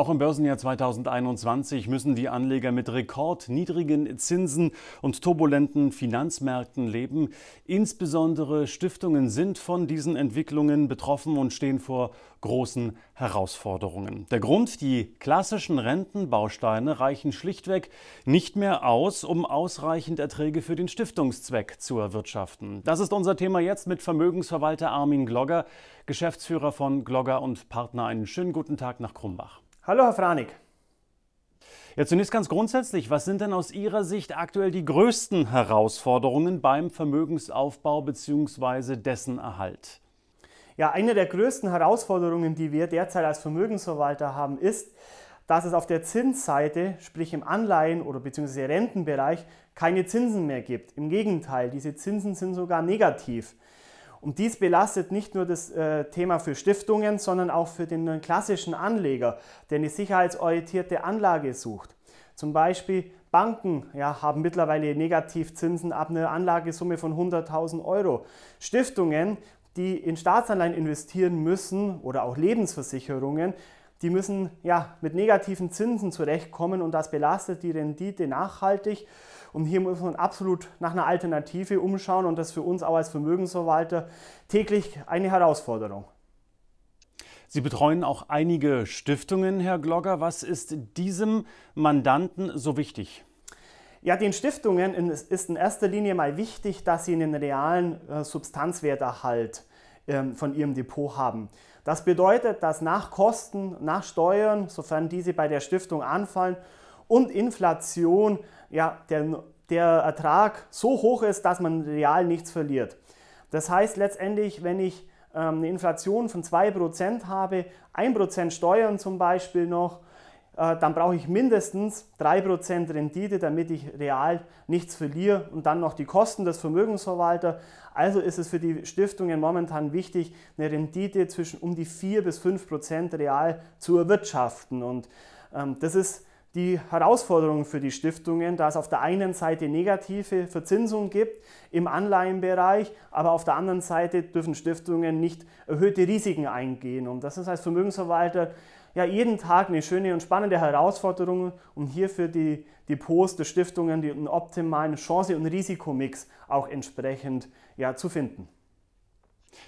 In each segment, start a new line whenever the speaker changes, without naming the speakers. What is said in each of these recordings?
Auch im Börsenjahr 2021 müssen die Anleger mit rekordniedrigen Zinsen und turbulenten Finanzmärkten leben. Insbesondere Stiftungen sind von diesen Entwicklungen betroffen und stehen vor großen Herausforderungen. Der Grund, die klassischen Rentenbausteine reichen schlichtweg nicht mehr aus, um ausreichend Erträge für den Stiftungszweck zu erwirtschaften. Das ist unser Thema jetzt mit Vermögensverwalter Armin Glogger, Geschäftsführer von Glogger und Partner. Einen schönen guten Tag nach Krumbach. Hallo, Herr Franik. Ja, zunächst ganz grundsätzlich, was sind denn aus Ihrer Sicht aktuell die größten Herausforderungen beim Vermögensaufbau bzw. dessen Erhalt?
Ja, eine der größten Herausforderungen, die wir derzeit als Vermögensverwalter haben, ist, dass es auf der Zinsseite, sprich im Anleihen- oder bzw. Rentenbereich, keine Zinsen mehr gibt. Im Gegenteil, diese Zinsen sind sogar negativ. Und dies belastet nicht nur das äh, Thema für Stiftungen, sondern auch für den klassischen Anleger, der eine sicherheitsorientierte Anlage sucht. Zum Beispiel Banken ja, haben mittlerweile Negativzinsen ab einer Anlagesumme von 100.000 Euro. Stiftungen, die in Staatsanleihen investieren müssen oder auch Lebensversicherungen, die müssen ja mit negativen Zinsen zurechtkommen und das belastet die Rendite nachhaltig. Und hier muss man absolut nach einer Alternative umschauen und das ist für uns auch als Vermögensverwalter täglich eine Herausforderung.
Sie betreuen auch einige Stiftungen,
Herr Glogger. Was ist diesem Mandanten so wichtig? Ja, den Stiftungen ist in erster Linie mal wichtig, dass sie einen realen äh, Substanzwerterhalt ähm, von ihrem Depot haben. Das bedeutet, dass nach Kosten, nach Steuern, sofern diese bei der Stiftung anfallen, und Inflation ja, der, der Ertrag so hoch ist, dass man real nichts verliert. Das heißt letztendlich, wenn ich ähm, eine Inflation von 2% habe, 1% Steuern zum Beispiel noch, äh, dann brauche ich mindestens 3% Rendite, damit ich real nichts verliere und dann noch die Kosten des Vermögensverwalters. Also ist es für die Stiftungen momentan wichtig, eine Rendite zwischen um die 4 bis 5% real zu erwirtschaften. Und ähm, das ist die Herausforderungen für die Stiftungen, da es auf der einen Seite negative Verzinsung gibt im Anleihenbereich, aber auf der anderen Seite dürfen Stiftungen nicht erhöhte Risiken eingehen. Und das ist als Vermögensverwalter ja jeden Tag eine schöne und spannende Herausforderung, um hier für die Depots der Stiftungen den optimalen Chance- und Risikomix auch entsprechend ja, zu finden.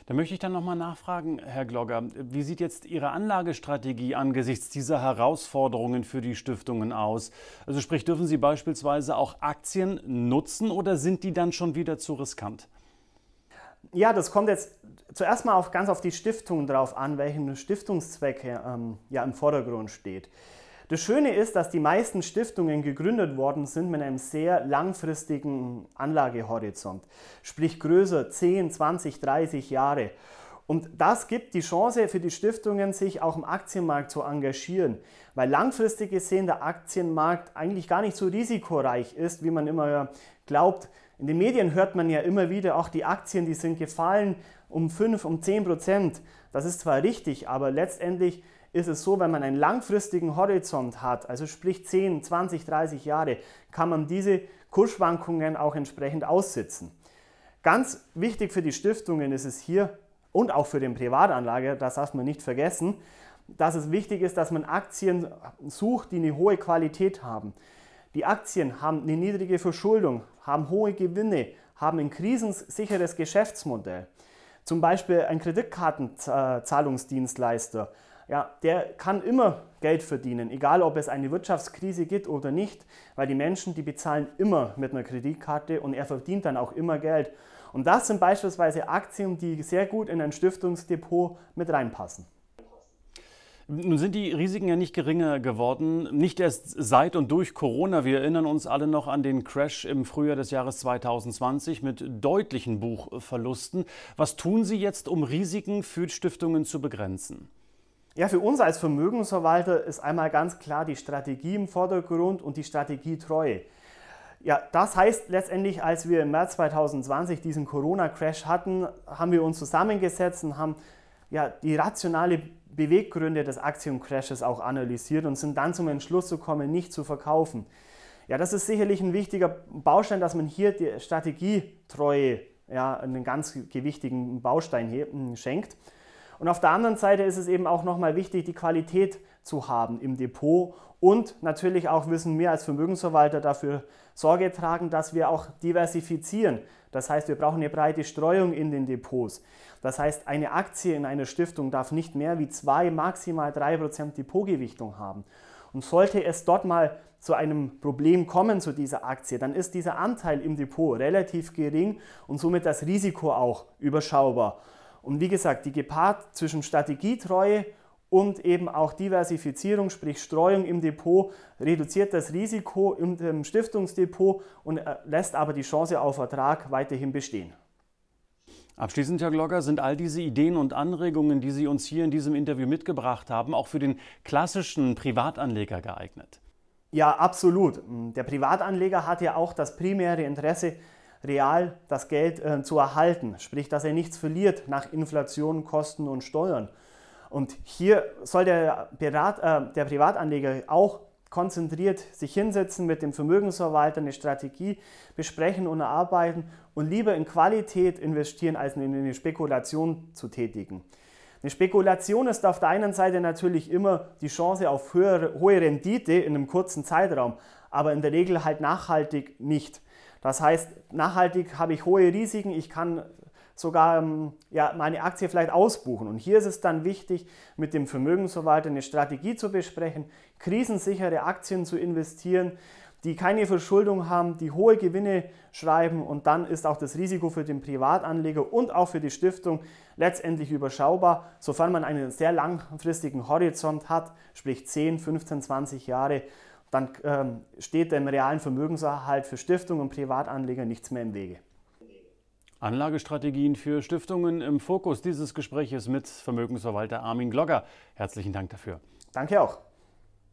Da möchte ich dann nochmal nachfragen, Herr Glogger, wie sieht jetzt Ihre Anlagestrategie angesichts dieser Herausforderungen für die Stiftungen aus? Also sprich, dürfen Sie beispielsweise auch Aktien nutzen oder sind die dann schon wieder zu riskant?
Ja, das kommt jetzt zuerst mal auf, ganz auf die Stiftung drauf an, welchen Stiftungszweck ähm, ja im Vordergrund steht. Das Schöne ist, dass die meisten Stiftungen gegründet worden sind mit einem sehr langfristigen Anlagehorizont, sprich größer 10, 20, 30 Jahre. Und das gibt die Chance für die Stiftungen, sich auch im Aktienmarkt zu engagieren, weil langfristig gesehen der Aktienmarkt eigentlich gar nicht so risikoreich ist, wie man immer glaubt. In den Medien hört man ja immer wieder, auch die Aktien, die sind gefallen um 5, um 10 Prozent. Das ist zwar richtig, aber letztendlich ist es so, wenn man einen langfristigen Horizont hat, also sprich 10, 20, 30 Jahre, kann man diese Kursschwankungen auch entsprechend aussitzen. Ganz wichtig für die Stiftungen ist es hier und auch für den Privatanlager, das darf man nicht vergessen, dass es wichtig ist, dass man Aktien sucht, die eine hohe Qualität haben. Die Aktien haben eine niedrige Verschuldung, haben hohe Gewinne, haben ein krisensicheres Geschäftsmodell. Zum Beispiel ein Kreditkartenzahlungsdienstleister ja, der kann immer Geld verdienen, egal ob es eine Wirtschaftskrise gibt oder nicht, weil die Menschen, die bezahlen immer mit einer Kreditkarte und er verdient dann auch immer Geld. Und das sind beispielsweise Aktien, die sehr gut in ein Stiftungsdepot mit reinpassen. Nun sind die Risiken ja
nicht geringer geworden, nicht erst seit und durch Corona. Wir erinnern uns alle noch an den Crash im Frühjahr des Jahres 2020 mit deutlichen Buchverlusten. Was tun Sie
jetzt, um Risiken für Stiftungen zu begrenzen? Ja, für uns als Vermögensverwalter ist einmal ganz klar die Strategie im Vordergrund und die Strategietreue. Ja, das heißt letztendlich, als wir im März 2020 diesen Corona-Crash hatten, haben wir uns zusammengesetzt und haben ja, die rationale Beweggründe des Aktiencrashes auch analysiert und sind dann zum Entschluss gekommen, nicht zu verkaufen. Ja, das ist sicherlich ein wichtiger Baustein, dass man hier die Strategietreue ja, einen ganz gewichtigen Baustein schenkt. Und auf der anderen Seite ist es eben auch nochmal wichtig, die Qualität zu haben im Depot und natürlich auch müssen wir als Vermögensverwalter dafür Sorge tragen, dass wir auch diversifizieren. Das heißt, wir brauchen eine breite Streuung in den Depots. Das heißt, eine Aktie in einer Stiftung darf nicht mehr wie zwei, maximal drei Prozent Depotgewichtung haben. Und sollte es dort mal zu einem Problem kommen zu dieser Aktie, dann ist dieser Anteil im Depot relativ gering und somit das Risiko auch überschaubar. Und wie gesagt, die gepaart zwischen Strategietreue und eben auch Diversifizierung, sprich Streuung im Depot, reduziert das Risiko im Stiftungsdepot und äh, lässt aber die Chance auf Ertrag weiterhin bestehen. Abschließend, Herr Glocker, sind
all diese Ideen und Anregungen, die Sie uns hier in diesem Interview mitgebracht haben, auch für den klassischen Privatanleger geeignet?
Ja, absolut. Der Privatanleger hat ja auch das primäre Interesse, real das Geld äh, zu erhalten, sprich, dass er nichts verliert nach Inflation, Kosten und Steuern. Und hier soll der, Pirat, äh, der Privatanleger auch konzentriert sich hinsetzen, mit dem Vermögensverwalter eine Strategie besprechen und erarbeiten und lieber in Qualität investieren, als in eine Spekulation zu tätigen. Eine Spekulation ist auf der einen Seite natürlich immer die Chance auf höhere, hohe Rendite in einem kurzen Zeitraum, aber in der Regel halt nachhaltig nicht. Das heißt, nachhaltig habe ich hohe Risiken, ich kann sogar ähm, ja, meine Aktie vielleicht ausbuchen. Und hier ist es dann wichtig, mit dem Vermögensverwalter eine Strategie zu besprechen, krisensichere Aktien zu investieren, die keine Verschuldung haben, die hohe Gewinne schreiben und dann ist auch das Risiko für den Privatanleger und auch für die Stiftung letztendlich überschaubar, sofern man einen sehr langfristigen Horizont hat, sprich 10, 15, 20 Jahre dann ähm, steht dem realen Vermögenserhalt für Stiftungen und Privatanleger nichts mehr im Wege.
Anlagestrategien für Stiftungen im Fokus dieses Gespräches mit Vermögensverwalter Armin Glogger. Herzlichen Dank dafür. Danke auch.